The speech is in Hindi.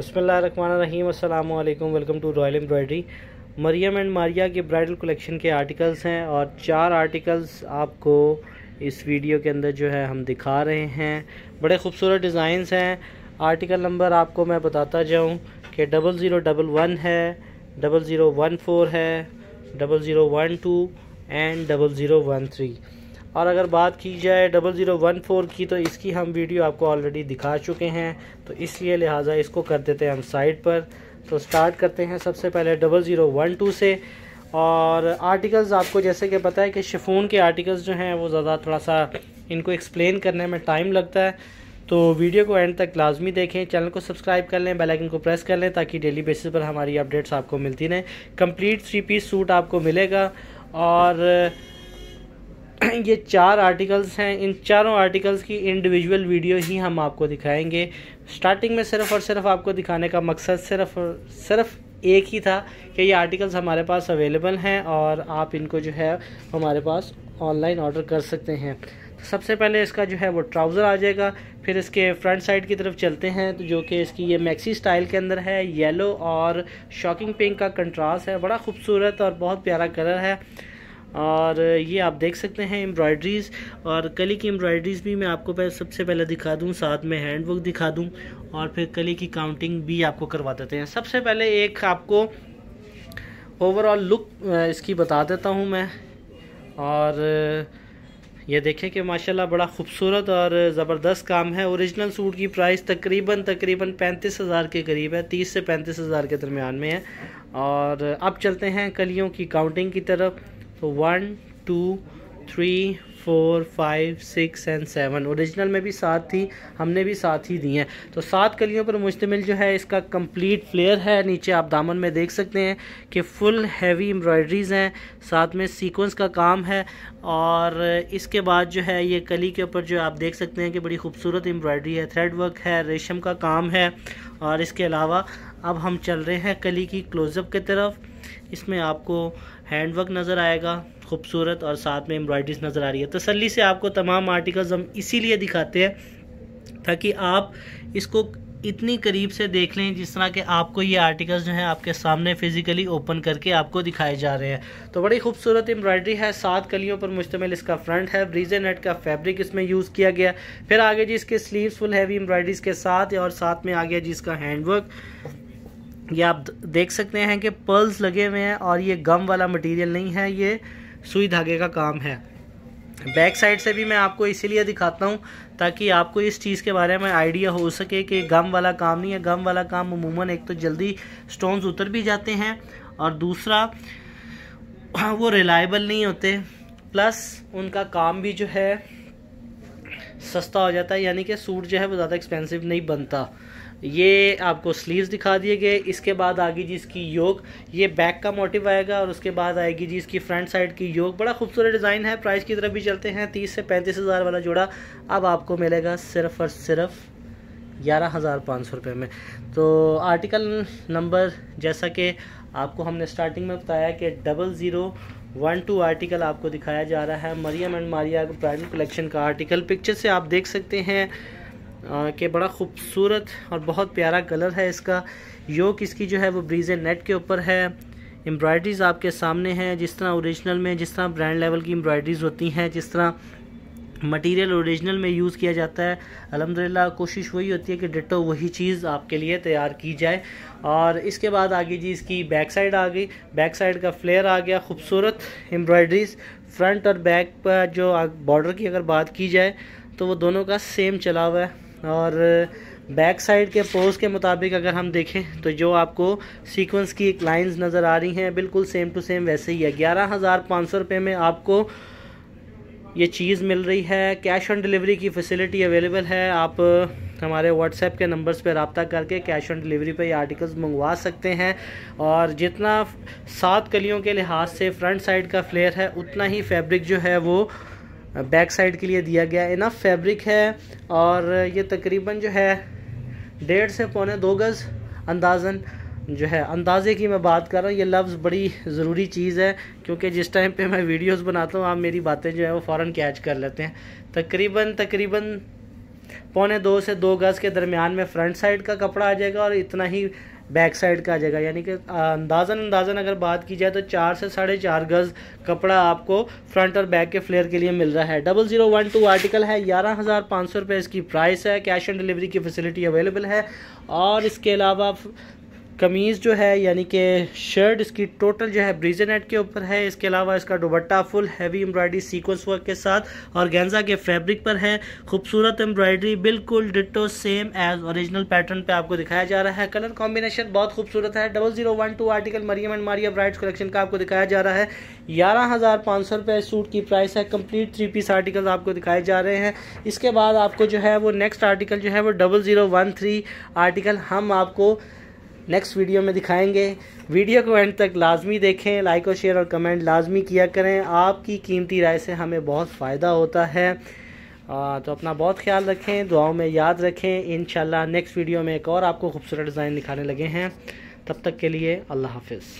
रही अल्लाम welcome to royal embroidery Mariam and Maria के ब्राइडल कलेक्शन के आर्टिकल्स हैं और चार आर्टिकल्स आपको इस वीडियो के अंदर जो है हम दिखा रहे हैं बड़े खूबसूरत डिज़ाइंस हैं आर्टिकल नंबर आपको मैं बताता जाऊं कि डबल ज़ीरो डबल वन है डबल ज़ीरो वन फोर है double zero one two and double zero one three और अगर बात की जाए डबल ज़ीरो वन फोर की तो इसकी हम वीडियो आपको ऑलरेडी दिखा चुके हैं तो इसलिए लिहाजा इसको कर देते हैं हम साइड पर तो स्टार्ट करते हैं सबसे पहले डबल ज़ीरो वन टू से और आर्टिकल्स आपको जैसे कि पता है कि शिफ़ोन के आर्टिकल्स जो हैं वो ज़्यादा थोड़ा सा इनको एक्सप्लेन करने में टाइम लगता है तो वीडियो को एंड तक लाजमी देखें चैनल को सब्सक्राइब कर लें बेल आइकन को प्रेस कर लें ताकि डेली बेसिस पर हमारी अपडेट्स आपको मिलती रहें कंप्लीट थ्री पीस सूट आपको मिलेगा और ये चार आर्टिकल्स हैं इन चारों आर्टिकल्स की इंडिविजुअल वीडियो ही हम आपको दिखाएंगे स्टार्टिंग में सिर्फ और सिर्फ आपको दिखाने का मकसद सिर्फ और सिर्फ एक ही था कि ये आर्टिकल्स हमारे पास अवेलेबल हैं और आप इनको जो है हमारे पास ऑनलाइन ऑर्डर कर सकते हैं तो सबसे पहले इसका जो है वो ट्राउज़र आ जाएगा फिर इसके फ्रंट साइड की तरफ चलते हैं तो जो कि इसकी ये मैक्सी स्टाइल के अंदर है येलो और शॉकिंग पिंक का कंट्रास्ट है बड़ा खूबसूरत और बहुत प्यारा कलर है और ये आप देख सकते हैं एम्ब्रॉयड्रीज़ और कली की एम्ब्रॉयड्रीज़ भी मैं आपको पहले सबसे पहले दिखा दूँ साथ में हैंड वर्क दिखा दूँ और फिर कली की काउंटिंग भी आपको करवा देते हैं सबसे पहले एक आपको ओवरऑल लुक इसकी बता देता हूँ मैं और ये देखें कि माशाल्लाह बड़ा खूबसूरत और ज़बरदस्त काम है ओरिजिनल सूट की प्राइस तकरीबन तकरीबन पैंतीस हज़ार के करीब है तीस से पैंतीस हज़ार के दरमियान में है और अब चलते हैं कलियों की काउंटिंग की तरफ तो one two three four five six and seven original में भी सात थी हमने भी सात ही दी हैं तो सात कलियों पर मुश्तमिल जो है इसका कंप्लीट फ्लेयर है नीचे आप दामन में देख सकते हैं कि फुल हैवी एम्ब्रॉयडरीज़ हैं साथ में सीक्वेंस का काम है और इसके बाद जो है ये कली के ऊपर जो आप देख सकते हैं कि बड़ी खूबसूरत एम्ब्रॉयडरी है थ्रेड वर्क है रेशम का काम है और इसके अलावा अब हम चल रहे हैं कली की क्लोज़अप की तरफ इसमें आपको हैंडवर्क नज़र आएगा खूबसूरत और साथ में एम्ब्रॉयड्रीज नज़र आ रही है तसली से आपको तमाम आर्टिकल्स हम इसीलिए दिखाते हैं ताकि आप इसको इतनी करीब से देख लें जिस तरह के आपको ये आर्टिकल्स जो हैं आपके सामने फिजिकली ओपन करके आपको दिखाए जा रहे हैं तो बड़ी खूबसूरत एम्ब्रॉयडरी है सात कलियों पर मुश्तमिल इसका फ्रंट है ब्रीजे नेट का फैब्रिक इसमें यूज़ किया गया फिर आगे जी इसके स्लीव्स फुल हैवी एम्ब्रॉयडरीज के साथ और साथ में आ गया जी इसका हैंडवर्क ये आप देख सकते हैं कि पर्ल्स लगे हुए हैं और ये गम वाला मटेरियल नहीं है ये सुई धागे का काम है बैक साइड से भी मैं आपको इसीलिए दिखाता हूँ ताकि आपको इस चीज़ के बारे में आइडिया हो सके कि गम वाला काम नहीं है गम वाला काम अमूमन एक तो जल्दी स्टोन्स उतर भी जाते हैं और दूसरा हाँ, वो रिलायबल नहीं होते प्लस उनका काम भी जो है सस्ता हो जाता है यानी कि सूट जो है वो ज़्यादा एक्सपेंसिव नहीं बनता ये आपको स्लीव्स दिखा दिए गए इसके बाद आगे जी इसकी योग ये बैक का मोटिव आएगा और उसके बाद आएगी जी इसकी फ्रंट साइड की योग बड़ा खूबसूरत डिज़ाइन है प्राइस की तरफ भी चलते हैं तीस से पैंतीस हज़ार वाला जोड़ा अब आपको मिलेगा सिर्फ और सिर्फ ग्यारह हज़ार पाँच सौ रुपये में तो आर्टिकल नंबर जैसा कि आपको हमने स्टार्टिंग में बताया कि double zero one two article आपको दिखाया जा रहा है Mariam and Maria bridal collection का आर्टिकल पिक्चर से आप देख सकते हैं के बड़ा खूबसूरत और बहुत प्यारा कलर है इसका योक इसकी जो है वो ब्रीजे नेट के ऊपर है एम्ब्रॉयड्रीज़ आपके सामने हैं जिस तरह ओरिजिनल में जिस तरह ब्रांड लेवल की एम्ब्रॉयड्रीज़ होती हैं जिस तरह मटेरियल ओरिजिनल में यूज़ किया जाता है अलहमदिल्ला कोशिश वही होती है कि डिटो वही चीज़ आपके लिए तैयार की जाए और इसके बाद आगे जी इसकी बैक साइड आ गई बैक साइड का फ्लेयर आ गया खूबसूरत एम्ब्रॉयड्रीज फ्रंट और बैक पर जो बॉर्डर की अगर बात की जाए तो वो दोनों का सेम चला हुआ है और बैक साइड के पोज के मुताबिक अगर हम देखें तो जो आपको सीक्वेंस की एक लाइंस नज़र आ रही हैं बिल्कुल सेम टू सेम वैसे ही है ग्यारह हज़ार पाँच सौ रुपये में आपको ये चीज़ मिल रही है कैश ऑन डिलीवरी की फैसिलिटी अवेलेबल है आप uh, हमारे व्हाट्सएप के नंबर्स पर रबता करके कैश ऑन डिलीवरी पर ये आर्टिकल्स मंगवा सकते हैं और जितना सात कलियों के लिहाज से फ्रंट साइड का फ्लेयर है उतना ही फैब्रिक जो है वो बैक साइड के लिए दिया गया इनफ फैब्रिक है और ये तकरीबन जो है डेढ़ से पौने दो गज़ अंदाजन जो है अंदाजे की मैं बात कर रहा हूँ ये लफ्ज़ बड़ी ज़रूरी चीज़ है क्योंकि जिस टाइम पे मैं वीडियोस बनाता हूँ आप मेरी बातें जो है वो फ़ौर कैच कर लेते हैं तकरीबन तकरीबन पौने दो से दो गज़ के दरमियान में फ्रंट साइड का कपड़ा आ जाएगा और इतना ही बैक साइड का जगह यानी कि अंदाजन अंदाजन अगर बात की जाए तो चार से साढ़े चार गज़ कपड़ा आपको फ्रंट और बैक के फ्लेयर के लिए मिल रहा है double zero one two article है ग्यारह हज़ार पाँच सौ रुपये इसकी प्राइस है कैश ऑन डिलीवरी की फैसिलिटी अवेलेबल है और इसके अलावा कमीज़ जो है यानी कि शर्ट इसकी टोटल जो है ब्रीजे नेट के ऊपर है इसके अलावा इसका dupatta full heavy embroidery sequence work के साथ और गेंजा के फैब्रिक पर है खूबसूरत एम्ब्रॉयडरी बिल्कुल ditto same as original pattern पे आपको दिखाया जा रहा है कलर कॉम्बिनेशन बहुत खूबसूरत है double zero one two article Mariam and Maria brides collection का आपको दिखाया जा रहा है ग्यारह हज़ार पाँच सौ रुपये सूट की प्राइस है कंप्लीट थ्री पीस आर्टिकल आपको दिखाए जा रहे हैं इसके बाद आपको जो है वो नेक्स्ट आर्टिकल जो है वो double zero one three article हम आपको नेक्स्ट वीडियो में दिखाएंगे वीडियो को एंड तक लाजमी देखें लाइक और शेयर और कमेंट लाजमी किया करें आपकी कीमती राय से हमें बहुत फ़ायदा होता है आ, तो अपना बहुत ख्याल रखें दुआओं में याद रखें इन नेक्स्ट वीडियो में एक और आपको खूबसूरत डिज़ाइन दिखाने लगे हैं तब तक के लिए अल्लाह हाफिज़